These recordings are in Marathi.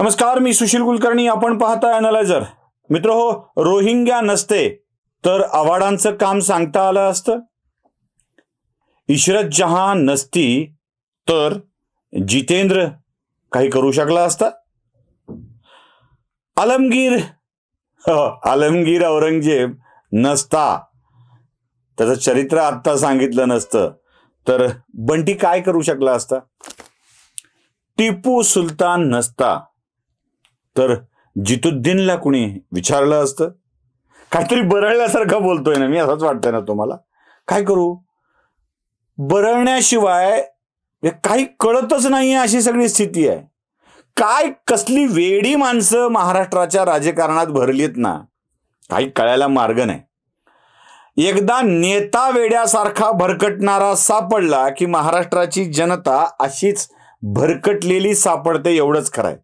नमस्कार मी सुशील कुलकर्णी आपण पाहता अनालायझर मित्र हो रोहिंग्या नसते तर आव्हाडांचं काम सांगता आलं असतं इशरत जहां नसती तर जितेंद्र काही करू शकला असता आलमगीर हो, आलमगीर औरंगजेब नसता त्याचं चरित्र आत्ता सांगितलं नसतं तर बंटी काय करू शकला असता टिपू सुलतान नसता तर जितुद्दीनला कुणी विचारलं असतं काहीतरी बरळल्यासारखं बोलतोय ना मी असंच वाटतंय ना तुम्हाला काय करू बरळण्याशिवाय काही कळतच नाही अशी सगळी स्थिती आहे काय कसली वेडी माणसं महाराष्ट्राच्या राजकारणात भरलीत ना काही कळायला मार्ग नाही एकदा नेता वेड्यासारखा भरकटणारा सापडला की महाराष्ट्राची जनता अशीच भरकटलेली सापडते एवढंच खरं आहे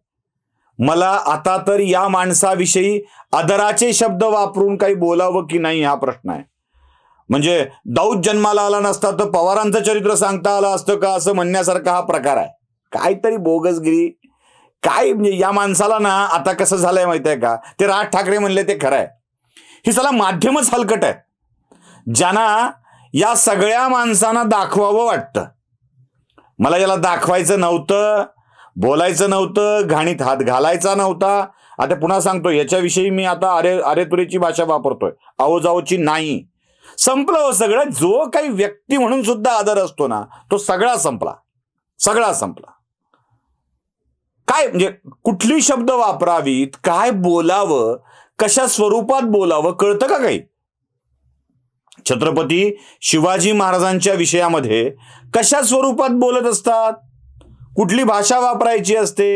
मला आता तर या माणसाविषयी आदराचे शब्द वापरून काही बोलावं की नाही हा प्रश्न आहे म्हणजे दाऊद जन्माला आला नसता तर पवारांचं चरित्र सांगता आलं असतं का असं म्हणण्यासारखा हा प्रकार आहे काहीतरी बोगसगिरी काय म्हणजे या माणसाला ना आता कसं झालंय माहिती आहे का ते राज ठाकरे म्हणले ते खरं आहे ही सला माध्यमच हलकट आहे ज्यांना या सगळ्या माणसांना दाखवावं वाटतं मला याला दाखवायचं नव्हतं बोलायचं नव्हतं घाणीत हात घालायचा नव्हता आता पुन्हा सांगतो याच्याविषयी मी आता अरे अरेतुरीची भाषा वापरतोय जाओची नाही संपलं हो सगळं जो काही व्यक्ती म्हणून सुद्धा आदर असतो ना तो सगळा संपला सगळा संपला काय म्हणजे कुठली शब्द वापरावीत काय बोलावं कशा स्वरूपात बोलावं कळतं का काही छत्रपती शिवाजी महाराजांच्या विषयामध्ये कशा स्वरूपात बोलत असतात कुठली भाषा वापरायची असते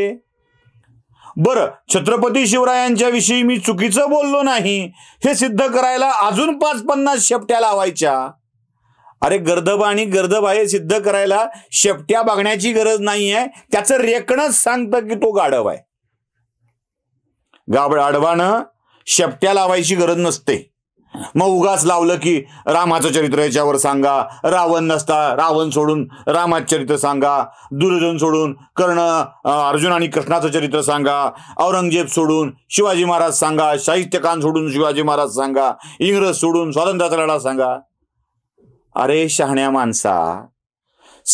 बरं छत्रपती शिवरायांच्या विषयी मी चुकीचं बोललो नाही हे सिद्ध करायला अजून पाच पन्नास शेपट्या लावायच्या अरे गर्दब आणि गर्दब हे सिद्ध करायला शेपट्या बघण्याची गरज नाही आहे त्याचं रेकणच सांगतं की तो गाढव आहे गाब आडवानं शेपट्या लावायची गरज नसते मग उगाच लावलं की रामाचं चरित्र याच्यावर सांगा रावण नसता रावण सोडून रामाचं चरित्र सांगा दुर्योधन सोडून कर्ण अर्जुन आणि कृष्णाचं चरित्र सांगा औरंगजेब सोडून शिवाजी महाराज सांगा साहित्यकान सोडून शिवाजी महाराज सांगा इंग्रज सोडून स्वातंत्र्याचा लढा सांगा अरे शहाण्या माणसा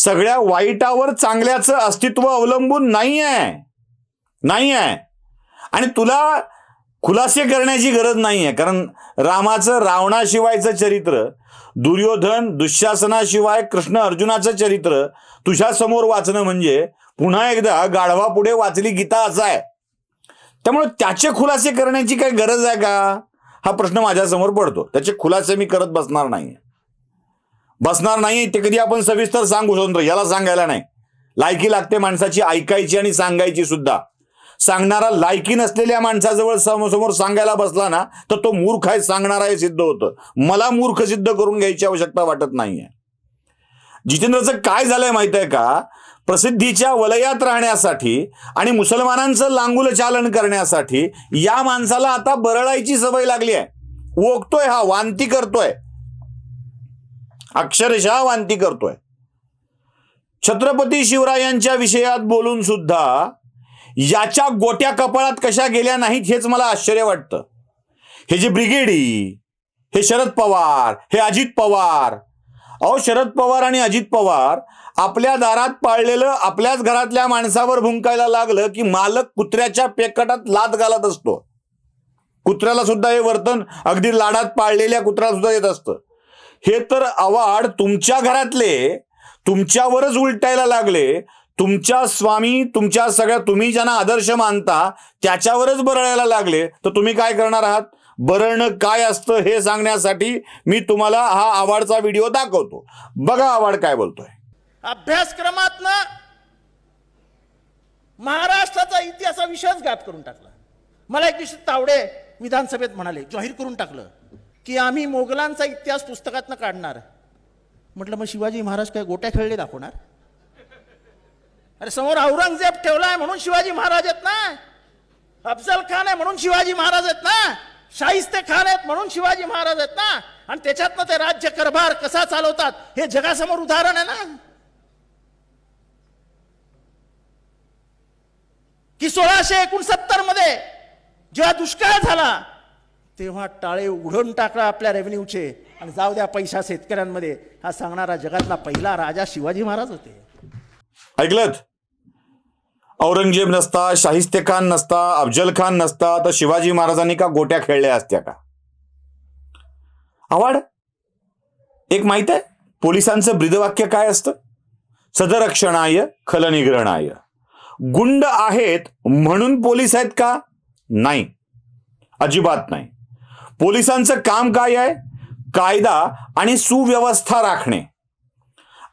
सगळ्या वाईटावर चांगल्याचं अस्तित्व अवलंबून नाही आहे नाही आहे आणि तुला खुलासे करण्याची गरज नाही आहे कारण रामाचं रावणाशिवायचं चरित्र दुर्योधन दुःशासनाशिवाय कृष्ण अर्जुनाचं चरित्र तुझ्यासमोर वाचणं म्हणजे पुन्हा एकदा गाढवा पुढे वाचली गीता असं आहे त्यामुळे त्याचे खुलासे करण्याची काही गरज आहे का हा प्रश्न माझ्यासमोर पडतो त्याचे खुलासे मी करत बसणार नाही बसणार नाही ते कधी आपण सविस्तर सांगू स्वतंत्र याला सांगायला नाही लायकी लागते माणसाची ऐकायची आणि सांगायची सुद्धा सांगणारा लायकी नसलेल्या माणसाजवळ समोर सांगायला बसला ना तर तो मूर्ख आहे सांगणार आहे सिद्ध होतं मला मूर्ख सिद्ध करून घ्यायची आवश्यकता वाटत नाहीये जितेंद्रचं काय झालंय माहित आहे का प्रसिद्धीच्या वलयात राहण्यासाठी आणि मुसलमानांचं लांगुल चालन करण्यासाठी या माणसाला आता बरळायची सवय लागली आहे ओकतोय हा वांती करतोय अक्षरशः वांती करतोय छत्रपती शिवरायांच्या विषयात बोलून सुद्धा याच्या गोट्या कपाळात कशा गेल्या नाहीत हेच मला आश्चर्य वाटतं हे जे ब्रिगेडी हे शरद पवार हे अजित पवार अहो शरद पवार आणि अजित पवार आपल्या दारात पाळलेलं आपल्याच घरातल्या माणसावर भुंकायला लागलं की मालक कुत्र्याच्या पेकटात लात घालत असतो कुत्र्याला सुद्धा हे वर्तन अगदी लाडात पाळलेल्या कुत्र्याला सुद्धा येत असतं हे तर अवाड तुमच्या घरातले तुमच्यावरच उलटायला लागले तुमच्या स्वामी तुमच्या सगळ्या तुम्ही ज्यांना आदर्श मानता त्याच्यावरच बरळायला लागले तर तुम्ही काय करणार आहात बरळणं काय असतं हे सांगण्यासाठी मी तुम्हाला हा आवाडचा व्हिडिओ दाखवतो बघा आवाड काय बोलतोय अभ्यासक्रमात ना महाराष्ट्राचा इतिहासा विश्वासघात करून टाकला मला एक दिवशी तावडे विधानसभेत म्हणाले जाहीर करून टाकलं की आम्ही मोगलांचा इतिहास पुस्तकातनं काढणार म्हटलं मग शिवाजी महाराज काय गोट्या खेळले दाखवणार अरे समोर औरंगजेब ठेवलाय म्हणून शिवाजी महाराज आहेत ना अफजल खान आहे म्हणून शिवाजी महाराज आहेत ना शाहिस्ते खान आहेत म्हणून शिवाजी महाराज आहेत ना आणि त्याच्यातनं ते राज्य करभार कसा चालवतात हे जगासमोर उदाहरण आहे ना की सोळाशे एकोणसत्तर मध्ये जेव्हा दुष्काळ झाला तेव्हा टाळे उघडून टाकला आपल्या रेव्हेन्यूचे आणि जाऊ द्या पैसा शेतकऱ्यांमध्ये हा सांगणारा जगातला पहिला राजा शिवाजी महाराज होते ऐकलत औरंगजेब नसता शाहिस्ते खान नसता अफजल खान नसता तर शिवाजी महाराजांनी का गोट्या खेळल्या असत्या का आवाड एक माहित आहे पोलिसांचं ब्रीदवाक्य काय असतं सदरक्षणाय खलनिग्रहणाय गुंड आहेत म्हणून पोलीस आहेत का नाही अजिबात नाही पोलिसांचं काम काय आहे कायदा आणि सुव्यवस्था राखणे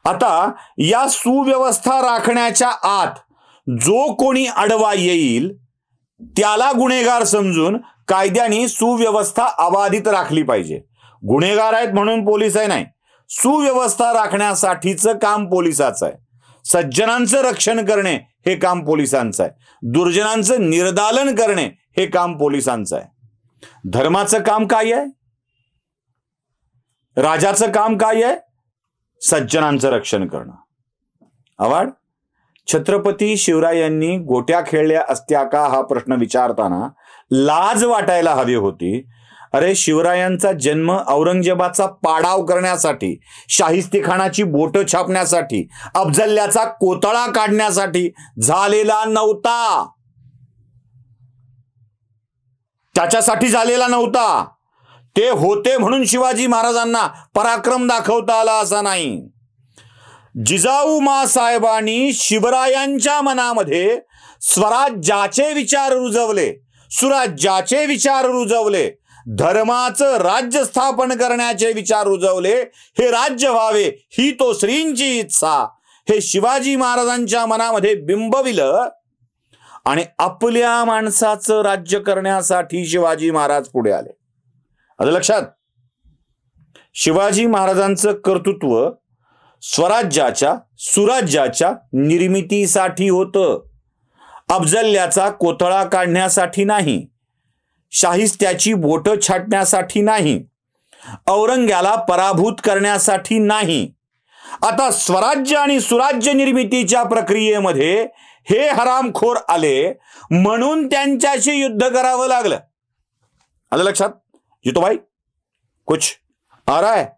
आता या सुव्यवस्था राखण्याच्या आत जो कोणी आडवा येईल त्याला गुन्हेगार समजून कायद्याने सुव्यवस्था अबाधित राखली पाहिजे गुन्हेगार आहेत म्हणून पोलीस आहे नाही सुव्यवस्था राखण्यासाठीचं काम पोलिसाचं आहे सज्जनांचं रक्षण करणे हे काम पोलिसांचं आहे दुर्जनांचं निर्दालन करणे हे काम पोलिसांचं आहे धर्माचं काम काय आहे राजाचं काम काय आहे सज्जनांचं रक्षण करणं आवाड छत्रपती शिवरायांनी गोट्या खेळल्या असत्या का हा प्रश्न विचारताना लाज वाटायला हवी होती अरे शिवरायांचा जन्म औरंगजेबाचा पाडाव करण्यासाठी शाहिस्तीखानाची बोटं छापण्यासाठी अफजल्याचा कोतळा काढण्यासाठी झालेला नव्हता त्याच्यासाठी झालेला नव्हता ते होते म्हणून शिवाजी महाराजांना पराक्रम दाखवता आला असा नाही जिजाऊ मा साहेबांनी शिवरायांच्या मनामध्ये स्वराज्याचे विचार रुजवले सुराज्याचे विचार रुजवले धर्माचं राज्य स्थापन करण्याचे विचार रुजवले हे राज्य व्हावे ही तो श्रींची इच्छा हे शिवाजी महाराजांच्या मनामध्ये बिंबविलं आणि आपल्या माणसाचं राज्य करण्यासाठी शिवाजी महाराज पुढे आले आलं लक्षात शिवाजी महाराजांचं कर्तृत्व स्वराज्याच्या सुराज्याच्या निर्मितीसाठी होतं अफजल्याचा कोथळा काढण्यासाठी नाही शाहिस्त्याची बोटं छाटण्यासाठी नाही औरंग्याला पराभूत करण्यासाठी नाही आता स्वराज्य आणि सुराज्य निर्मितीच्या प्रक्रियेमध्ये हे हरामखोर आले म्हणून त्यांच्याशी युद्ध करावं लागलं आलं लक्षात ये तो भाई कुछ आ रहा है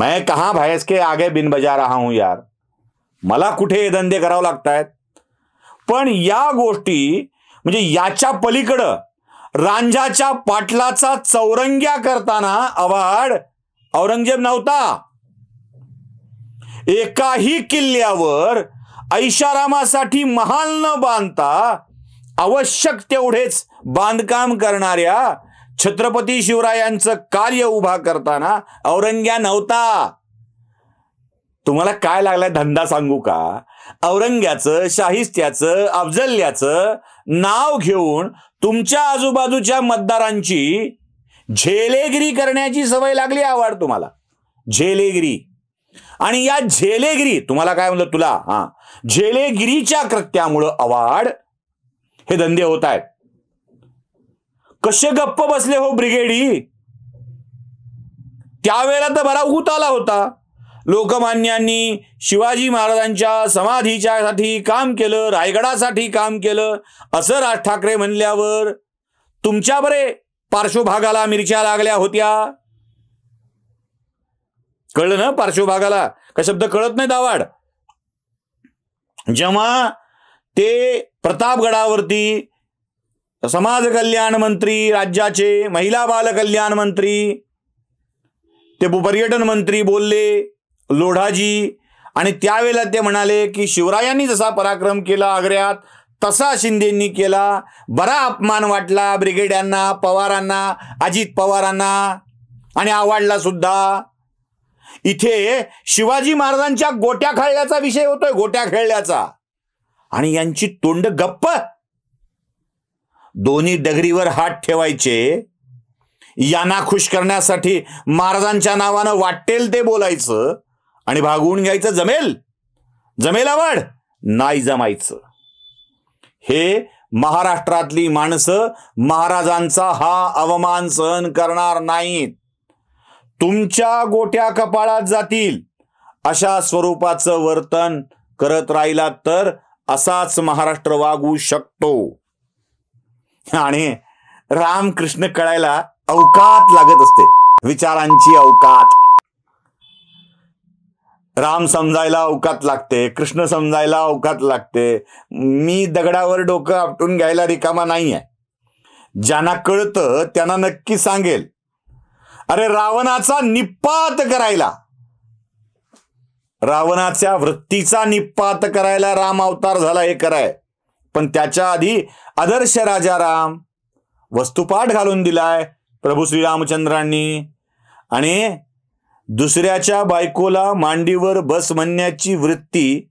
मैं कहा भैंस के आगे बिन बजा रहा हूं यार मला कुठे हे धंदे लागत लागतायत पण या गोष्टी म्हणजे याच्या पलीकडं रांझाच्या पाटलाचा चौरंग्या करताना अवाड औरंगजेब नव्हता एकाही किल्ल्यावर ऐशारामासाठी महाल न बांधता आवश्यक तेवढेच बांधकाम करणाऱ्या छत्रपती शिवरायांचं कार्य उभा करताना औरंग्या नव्हता तुम्हाला काय लागलाय धंदा सांगू का औरंग्याचं शाहिस्त्याचं अफजल्याचं नाव घेऊन तुमच्या आजूबाजूच्या मतदारांची झेलेगिरी करण्याची सवय लागली आवड तुम्हाला झेलेगिरी आणि या झेलेगिरी तुम्हाला काय म्हणलं तुला हा झेलेगिरीच्या कृत्यामुळं आवाड हे धंदे होत आहेत कसे गप्प बसले हो ब्रिगेडी त्यावेळेला तर बरा ऊत आला होता लोकमान्यांनी शिवाजी महाराजांच्या समाधीच्यासाठी काम केलं रायगडासाठी काम केलं असं राज ठाकरे म्हणल्यावर तुमच्या बरे पार्श्वभागाला मिरच्या लागल्या होत्या कळलं ना पार्श्वभागाला का शब्द कळत नाही दावाड जेव्हा ते प्रतापगडावरती समाज कल्याण मंत्री राज्याचे महिला बालकल्याण मंत्री ते पर्यटन मंत्री बोलले लोढाजी आणि त्यावेळेला ते म्हणाले की शिवरायांनी जसा पराक्रम केला आग्र्यात तसा शिंदेंनी केला बरा अपमान वाटला ब्रिगेड्यांना पवारांना अजित पवारांना आणि आवाडला सुद्धा इथे शिवाजी महाराजांच्या गोट्या खेळल्याचा विषय होतोय गोट्या खेळल्याचा आणि यांची तोंड गप्प दोन्ही डगरीवर हात ठेवायचे यांना खुश करण्यासाठी महाराजांच्या नावानं वाटेल ते बोलायचं आणि भागवून घ्यायचं जमेल जमेल आवड नाही जमायचं हे महाराष्ट्रातली माणसं महाराजांचा हा अवमान सहन करणार नाहीत तुमच्या गोट्या कपाळात जातील अशा स्वरूपाचं वर्तन करत राहिलात तर असाच महाराष्ट्र वागू शकतो आणि राम कृष्ण कळायला अवकात लागत असते विचारांची अवकात राम समजायला अवकात लागते कृष्ण समजायला अवकात लागते मी दगडावर डोकं आपटून घ्यायला रिकामा नाही आहे ज्यांना कळतं त्यांना नक्की सांगेल अरे रावणाचा निपात करायला रावणाच्या वृत्तीचा निपात करायला राम अवतार झाला हे कराय पण त्याच्या आधी आदर्श राजा राम वस्तुपाठ घालून दिलाय प्रभू श्रीरामचंद्रांनी आणि दुसऱ्याच्या बायकोला मांडीवर बस म्हणण्याची वृत्ती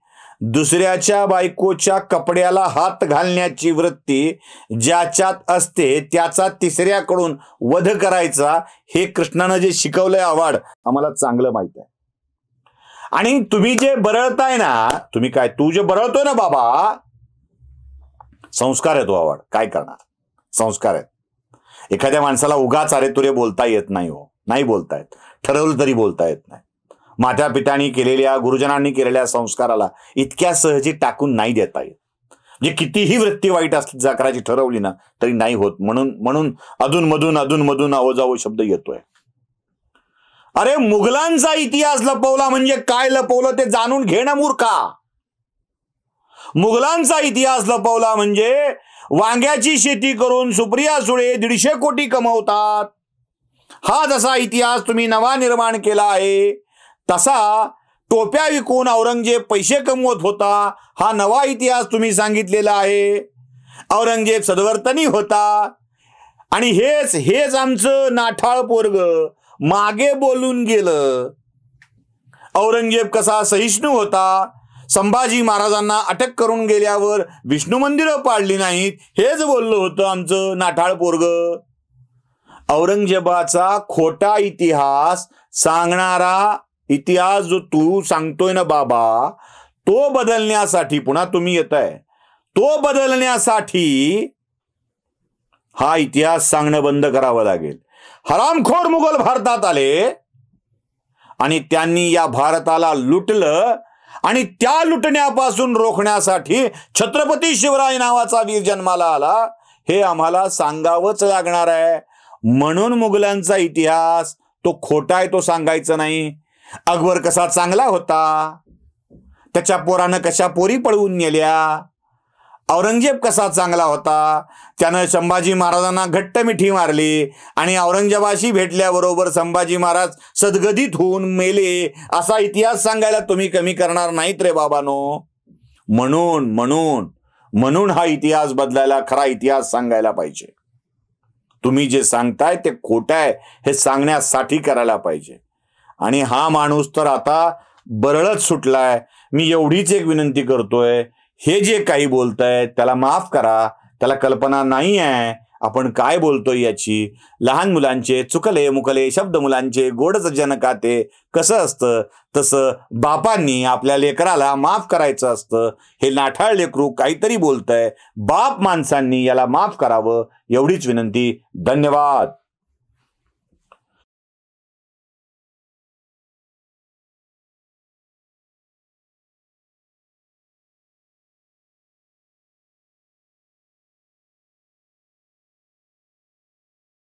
दुसऱ्याच्या बायकोच्या कपड्याला हात घालण्याची वृत्ती ज्याच्यात असते त्याचा तिसऱ्याकडून वध करायचा हे कृष्णानं जे शिकवलंय आवाड आम्हाला चांगलं माहित आहे आणि तुम्ही जे बरळताय ना तुम्ही काय तू जे बरळतोय ना बाबा संस्कार आहे तो आवड काय करणार संस्कार आहेत एखाद्या माणसाला उगाच अरे तुरे बोलता येत नाही हो नाही बोलतायत ठरवलं तरी बोलता येत नाही माता पित्यांनी केलेल्या गुरुजनांनी केलेल्या संस्काराला इतक्या सहजी टाकून नाही देता येत म्हणजे कितीही वृत्ती वाईट असली करायची ठरवली ना तरी नाही होत म्हणून म्हणून अधून मधून आवाजावो शब्द येतोय अरे मुघलांचा इतिहास लपवला म्हणजे काय लपवलं ते जाणून घेणं मूर्खा मुघलांचा इतिहास लपवला म्हणजे वांग्याची शेती करून सुप्रिया सुळे दीडशे कोटी कमवतात हा जसा इतिहास तुम्ही नवा निर्माण केला आहे तसा टोप्या विकून औरंगजेब पैसे कमवत होता हा नवा इतिहास तुम्ही सांगितलेला आहे औरंगजेब सदवर्तनी होता आणि हेच हेच आमचं नाठाळ पोरग मागे बोलून गेलं औरंगजेब कसा सहिष्णू होता संभाजी महाराजांना अटक करून गेल्यावर विष्णू मंदिरं पाडली नाहीत हेच बोललं होतं आमचं नाठाळ पोरग औरंगजेबाचा खोटा इतिहास सांगणारा इतिहास जो तू सांगतोय ना बाबा तो बदलण्यासाठी पुन्हा तुम्ही येत आहे तो बदलण्यासाठी हा इतिहास सांगणं बंद करावं लागेल हरामखोर मुघल भारतात आले आणि त्यांनी या भारताला लुटलं आणि त्या लुटण्यापासून रोखण्यासाठी छत्रपती शिवराय नावाचा वीर जन्माला आला हे आम्हाला सांगावंच लागणार आहे म्हणून मुघलांचा इतिहास तो खोटा आहे तो सांगायचं नाही अकबर कसा चांगला होता त्याच्या पोरानं कशा पोरी पळवून नेल्या औरंगजेब कसा चांगला होता त्यानं संभाजी महाराजांना घट्ट मिठी मारली आणि औरंगजेबाशी भेटल्याबरोबर संभाजी महाराज सदगदित होऊन मेले असा इतिहास सांगायला तुम्ही कमी करणार नाहीत रे बाबानो म्हणून म्हणून म्हणून हा इतिहास बदलायला खरा इतिहास सांगायला पाहिजे तुम्ही जे सांगताय ते खोट आहे हे सांगण्यासाठी करायला पाहिजे आणि हा माणूस तर आता बरळच सुटलाय मी एवढीच एक विनंती करतोय हे जे काही बोलत त्याला माफ करा त्याला कल्पना नाही आहे आपण काय बोलतोय याची लहान मुलांचे चुकले मुकले शब्द मुलांचे गोडच जनकाते कसं असतं तसं बापांनी आपल्या लेकराला माफ करायचं असतं हे नाठाळ लेकरू काहीतरी बोलतंय बाप माणसांनी याला माफ करावं एवढीच विनंती धन्यवाद